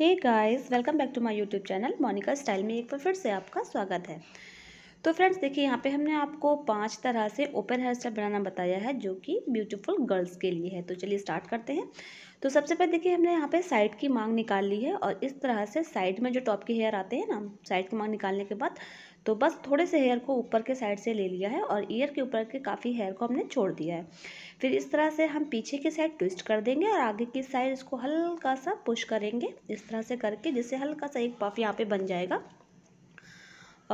hey guys welcome back to my YouTube channel Monika style में एक बार फिर से आपका स्वागत है तो फ्रेंड्स देखिए यहाँ पे हमने आपको पांच तरह से ओपन हेयर स्टाइल बनाना बताया है जो कि ब्यूटीफुल गर्ल्स के लिए है तो चलिए स्टार्ट करते हैं तो सबसे पहले देखिए हमने यहाँ पे साइड की मांग निकाल ली है और इस तरह से साइड में जो टॉप के हेयर आते हैं ना साइड की मांग निकालने के बाद तो बस थोड़े से हेयर को ऊपर के साइड से ले लिया है और ईयर के ऊपर के काफ़ी हेयर को हमने छोड़ दिया है फिर इस तरह से हम पीछे की साइड ट्विस्ट कर देंगे और आगे की साइड इसको हल्का सा पुश करेंगे इस तरह से करके जिससे हल्का सा एक पफ यहाँ पर बन जाएगा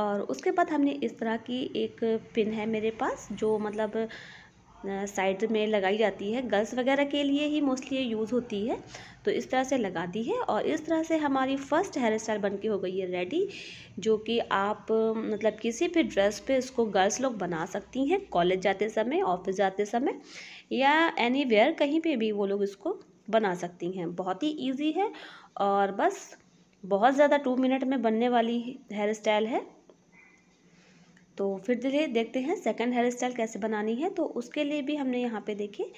और उसके बाद हमने इस तरह की एक पिन है मेरे पास जो मतलब साइड में लगाई जाती है गर्ल्स वगैरह के लिए ही मोस्टली ये यूज़ होती है तो इस तरह से लगा दी है और इस तरह से हमारी फ़र्स्ट हेयर स्टाइल बन के हो गई है रेडी जो कि आप मतलब किसी भी ड्रेस पे इसको गर्ल्स लोग बना सकती हैं कॉलेज जाते समय ऑफिस जाते समय या एनी कहीं पर भी वो लोग इसको बना सकती हैं बहुत ही ईजी है और बस बहुत ज़्यादा टू मिनट में बनने वाली हेयर स्टाइल है तो फिर चलिए तो देखते हैं सेकंड हेयर स्टाइल कैसे बनानी है तो उसके लिए भी हमने यहाँ पे देखिए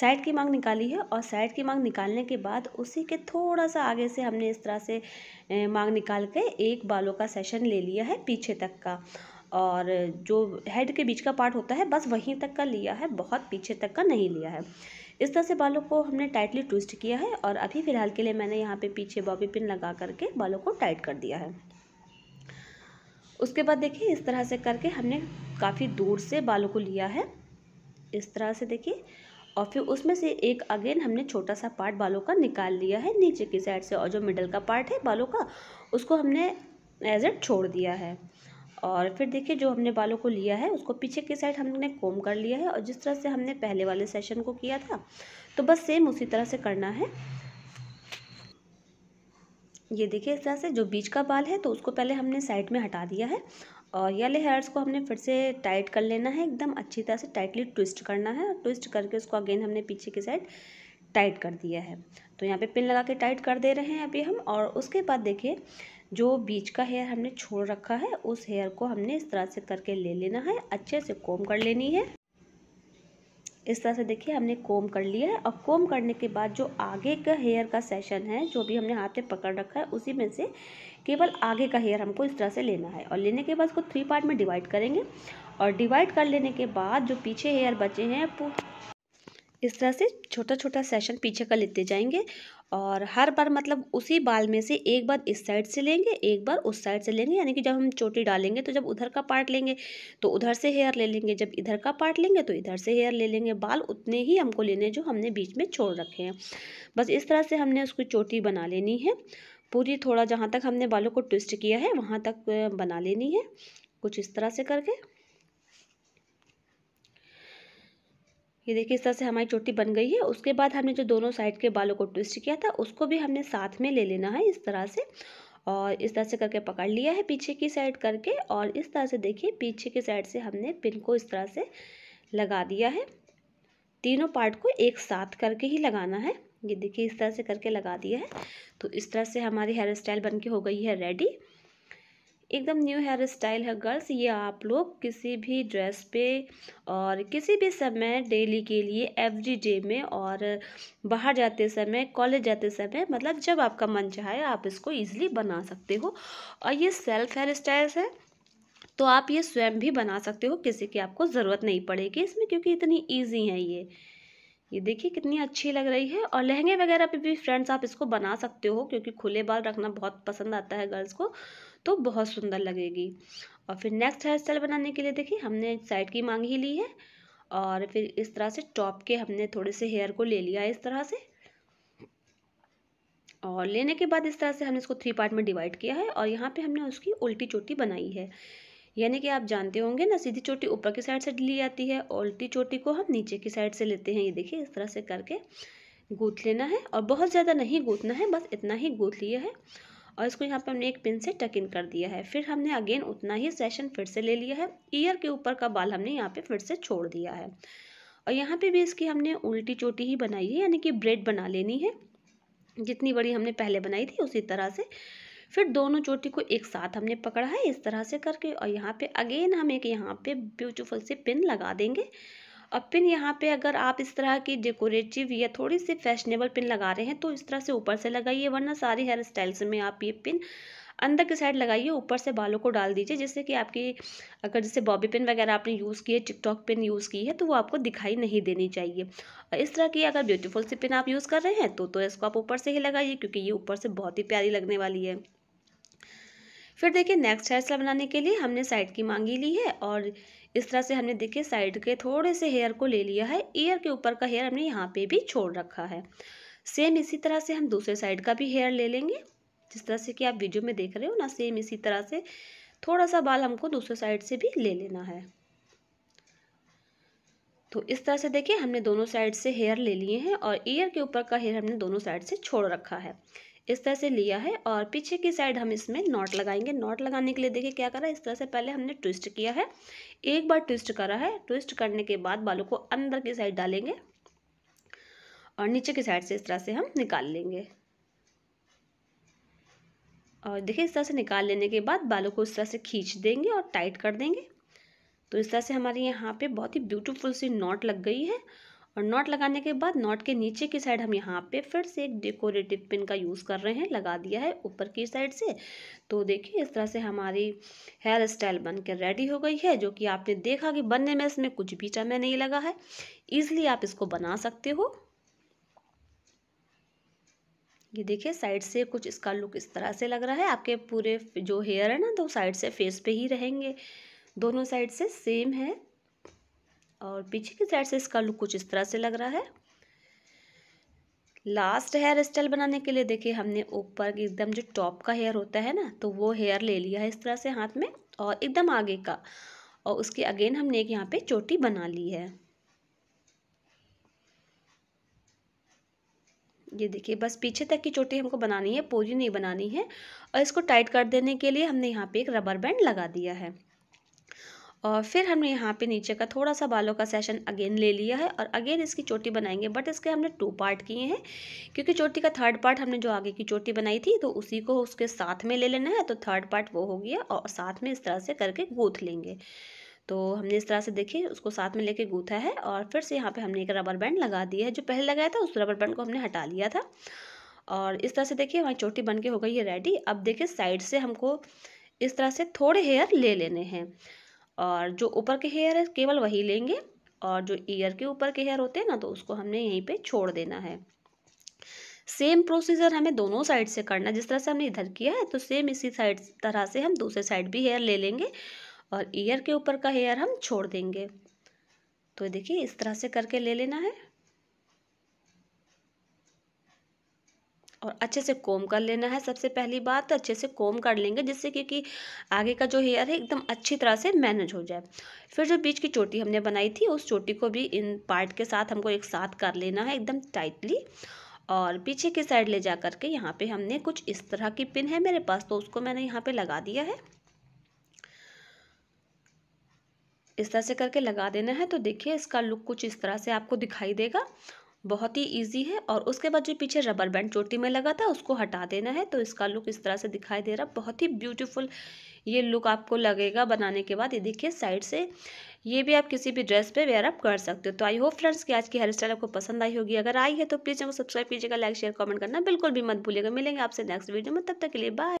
साइड की मांग निकाली है और साइड की मांग निकालने के बाद उसी के थोड़ा सा आगे से हमने इस तरह से मांग निकाल के एक बालों का सेशन ले लिया है पीछे तक का और जो हेड के बीच का पार्ट होता है बस वहीं तक का लिया है बहुत पीछे तक का नहीं लिया है इस तरह से बालों को हमने टाइटली ट्विस्ट किया है और अभी फ़िलहाल के लिए मैंने यहाँ पे पीछे बॉबी पिन लगा करके बालों को टाइट कर दिया है उसके बाद देखिए इस तरह से करके हमने काफ़ी दूर से बालों को लिया है इस तरह से देखिए और फिर उसमें से एक अगेन हमने छोटा सा पार्ट बालों का निकाल लिया है नीचे की साइड से और जो मिडल का पार्ट है बालों का उसको हमने एज एट छोड़ दिया है और फिर देखिए जो हमने बालों को लिया है उसको पीछे की साइड हमने कोम कर लिया है और जिस तरह से हमने पहले वाले सेशन को किया था तो बस सेम उसी तरह से करना है ये देखिए इस तरह से जो बीच का बाल है तो उसको पहले हमने साइड में हटा दिया है और येले हेयर्स को हमने फिर से टाइट कर लेना है एकदम अच्छी तरह से टाइटली ट्विस्ट करना है और ट्विस्ट करके उसको अगेन हमने पीछे की साइड टाइट कर दिया है तो यहाँ पे पिन लगा के टाइट कर दे रहे हैं अभी हम और उसके बाद देखिए जो बीच का हेयर हमने छोड़ रखा है उस हेयर को हमने इस तरह से करके ले लेना है अच्छे से कोम कर लेनी है इस तरह से देखिए हमने कोम कर लिया है और कोम करने के बाद जो आगे का हेयर का सेशन है जो भी हमने हाथ पे पकड़ रखा है उसी में से केवल आगे का हेयर हमको इस तरह से लेना है और लेने के बाद उसको थ्री पार्ट में डिवाइड करेंगे और डिवाइड कर लेने के बाद जो पीछे हेयर बचे हैं इस तरह से छोटा छोटा सेशन पीछे का लेते जाएंगे और हर बार मतलब उसी बाल में से एक बार इस साइड से लेंगे एक बार उस साइड से लेंगे यानी कि जब हम चोटी डालेंगे तो जब उधर का पार्ट लेंगे तो उधर से हेयर ले लेंगे जब इधर का पार्ट लेंगे तो इधर से हेयर ले लेंगे बाल उतने ही हमको लेने जो हमने बीच में छोड़ रखे हैं बस इस तरह से हमने उसकी चोटी बना लेनी है पूरी थोड़ा जहाँ तक हमने बालों को ट्विस्ट किया है वहाँ तक बना लेनी है कुछ इस तरह से करके ये देखिए इस तरह से हमारी चोटी बन गई है उसके बाद हमने जो दोनों साइड के बालों को ट्विस्ट किया था उसको भी हमने साथ में ले लेना है इस तरह से और इस तरह से करके पकड़ लिया है पीछे की साइड करके और इस तरह से देखिए पीछे की साइड से हमने पिन को इस तरह से लगा दिया है तीनों पार्ट को एक साथ करके ही लगाना है ये देखिए इस तरह से करके लगा दिया है तो इस तरह से हमारी हेयर स्टाइल बन के हो गई है रेडी एकदम न्यू हेयर स्टाइल है गर्ल्स ये आप लोग किसी भी ड्रेस पे और किसी भी समय डेली के लिए एवरी डे में और बाहर जाते समय कॉलेज जाते समय मतलब जब आपका मन चाहे आप इसको ईजिली बना सकते हो और ये सेल्फ हेयर स्टाइल्स है तो आप ये स्वयं भी बना सकते हो किसी की आपको ज़रूरत नहीं पड़ेगी इसमें क्योंकि इतनी ईजी है ये ये देखिए कितनी अच्छी लग रही है और लहंगे वगैरह पे भी फ्रेंड्स आप इसको बना सकते हो क्योंकि खुले बाल रखना बहुत पसंद आता है गर्ल्स को तो बहुत सुंदर लगेगी और फिर नेक्स्ट हेयर स्टाइल बनाने के लिए देखिए हमने साइड की मांग ही ली है और फिर इस तरह से टॉप के हमने थोड़े से हेयर को ले लिया है इस तरह से और लेने के बाद इस तरह से हमने इसको थ्री पार्ट में डिवाइड किया है और यहाँ पे हमने उसकी उल्टी चोटी बनाई है यानी कि आप जानते होंगे ना सीधी चोटी ऊपर की साइड से ली जाती है और उल्टी चोटी को हम नीचे की साइड से लेते हैं ये देखिए इस तरह से करके गूँथ लेना है और बहुत ज़्यादा नहीं गूँथना है बस इतना ही गूँथ लिया है और इसको यहाँ पे हमने एक पिन से टक इन कर दिया है फिर हमने अगेन उतना ही सेशन फिर से ले लिया है ईयर के ऊपर का बाल हमने यहाँ पे फिर से छोड़ दिया है और यहाँ पे भी इसकी हमने उल्टी चोटी ही बनाई है यानी कि ब्रेड बना लेनी है जितनी बड़ी हमने पहले बनाई थी उसी तरह से फिर दोनों चोटी को एक साथ हमने पकड़ा है इस तरह से करके और यहाँ पे अगेन हम एक यहाँ पे ब्यूटीफुल से पिन लगा देंगे अब पिन यहाँ पे अगर आप इस तरह की डेकोरेटिव या थोड़ी सी फैशनेबल पिन लगा रहे हैं तो इस तरह से ऊपर से लगाइए वरना सारी हेयर स्टाइल्स में आप ये पिन अंदर की साइड लगाइए ऊपर से बालों को डाल दीजिए जिससे कि आपकी अगर जैसे बॉबी पिन वगैरह आपने यूज़ की है टिकटॉक पिन यूज़ की है तो वो आपको दिखाई नहीं देनी चाहिए और इस तरह की अगर ब्यूटीफुल सी पिन आप यूज़ कर रहे हैं तो तो इसको आप ऊपर से ही लगाइए क्योंकि ये ऊपर से बहुत ही प्यारी लगने वाली है फिर देखिए नेक्स्ट हेयर स्टाइल बनाने के लिए हमने साइड की मांगी ली है और इस तरह से हमने देखिए साइड के थोड़े से हेयर को ले लिया है ईयर के ऊपर का हेयर हमने यहाँ पे भी छोड़ रखा है सेम इसी तरह से हम दूसरे साइड का भी हेयर ले लेंगे जिस तरह से कि आप वीडियो में देख रहे हो ना सेम इसी तरह से थोड़ा सा बाल हमको दूसरे साइड से भी ले लेना है तो इस तरह से देखिए हमने दोनों साइड से हेयर ले लिए हैं और ईयर के ऊपर का हेयर हमने दोनों साइड से छोड़ रखा है इस तरह से लिया है और पीछे की साइड हम इसमें नॉट लगाएंगे नॉट लगाने के लिए देखिए क्या करा है इस तरह से पहले हमने ट्विस्ट किया है एक बार ट्विस्ट करा है ट्विस्ट करने के बाद बालों को अंदर की साइड डालेंगे और नीचे की साइड से इस तरह से हम निकाल लेंगे और देखिए इस तरह से निकाल लेने के बाद बालों को इस तरह से खींच देंगे और टाइट कर देंगे तो इस तरह से हमारे यहाँ पे बहुत ही ब्यूटीफुल सी नॉट लग गई है और नॉट लगाने के बाद नॉट के नीचे की साइड हम यहाँ पे फिर से एक डेकोरेटिव पिन का यूज़ कर रहे हैं लगा दिया है ऊपर की साइड से तो देखिए इस तरह से हमारी हेयर स्टाइल बन के रेडी हो गई है जो कि आपने देखा कि बनने में इसमें कुछ भी समय नहीं लगा है ईज़िली आप इसको बना सकते हो ये देखिए साइड से कुछ इसका लुक इस तरह से लग रहा है आपके पूरे जो हेयर है ना तो साइड से फेस पे ही रहेंगे दोनों साइड से सेम है और पीछे की साइड से इसका लुक कुछ इस तरह से लग रहा है लास्ट हेयर स्टाइल बनाने के लिए देखिए हमने ऊपर एकदम जो टॉप का हेयर होता है ना तो वो हेयर ले लिया है इस तरह से हाथ में और एकदम आगे का और उसके अगेन हमने एक यहाँ पे चोटी बना ली है ये देखिए बस पीछे तक की चोटी हमको बनानी है पूरी नहीं बनानी है और इसको टाइट कर देने के लिए हमने यहाँ पे एक रबर बैंड लगा दिया है और फिर हमने यहाँ पे नीचे का थोड़ा सा बालों का सेशन अगेन ले लिया है और अगेन इसकी चोटी बनाएंगे बट इसके हमने टू पार्ट किए हैं क्योंकि चोटी का थर्ड पार्ट हमने जो आगे की चोटी बनाई थी तो उसी को उसके साथ में ले लेना है तो थर्ड पार्ट वो हो गया और साथ में इस तरह से करके गूँथ लेंगे तो हमने इस तरह से देखिए उसको साथ में लेके गूथा है और फिर से यहाँ पे हमने एक रबर बैंड लगा दिया है जो पहले लगाया था उस रबर बैंड को हमने हटा लिया था और इस तरह से देखिए हमारी चोटी बन के हो गई है रेडी अब देखिए साइड से हमको इस तरह से थोड़े हेयर ले लेने हैं और जो ऊपर के हेयर है केवल वही लेंगे और जो ईयर के ऊपर के हेयर होते हैं ना तो उसको हमने यहीं पे छोड़ देना है सेम प्रोसीजर हमें दोनों साइड से करना जिस तरह से हमने इधर किया है तो सेम इसी साइड तरह से हम दूसरे साइड भी हेयर ले लेंगे और ईयर के ऊपर का हेयर हम छोड़ देंगे तो देखिए इस तरह से करके ले लेना है और अच्छे से कोम कर लेना है सबसे पहली बात तो अच्छे से कोम कर लेंगे जिससे क्योंकि आगे का जो हेयर है एकदम अच्छी तरह से मैनेज हो जाए फिर जो बीच की चोटी हमने बनाई थी उस चोटी को भी इन पार्ट के साथ हमको एक साथ कर लेना है एकदम टाइटली और पीछे की साइड ले जा करके यहाँ पे हमने कुछ इस तरह की पिन है मेरे पास तो उसको मैंने यहाँ पे लगा दिया है इस तरह से करके लगा देना है तो देखिए इसका लुक कुछ इस तरह से आपको दिखाई देगा बहुत ही ईजी है और उसके बाद जो पीछे रबर बैंड चोटी में लगा था उसको हटा देना है तो इसका लुक इस तरह से दिखाई दे रहा बहुत ही ब्यूटीफुल ये लुक आपको लगेगा बनाने के बाद ये देखिए साइड से ये भी आप किसी भी ड्रेस पे वेयर अप कर सकते हो तो आई होप फ्रेंड्स कि आज की हेयर स्टाइल आपको पसंद आई होगी अगर आई है तो प्लीज़ चैनल सब्सक्राइब कीजिएगा लाइक शेयर कमेंट करना बिल्कुल भी मत भूलिएगा मिलेंगे आपसे नेक्स्ट वीडियो में तब तक के लिए बाय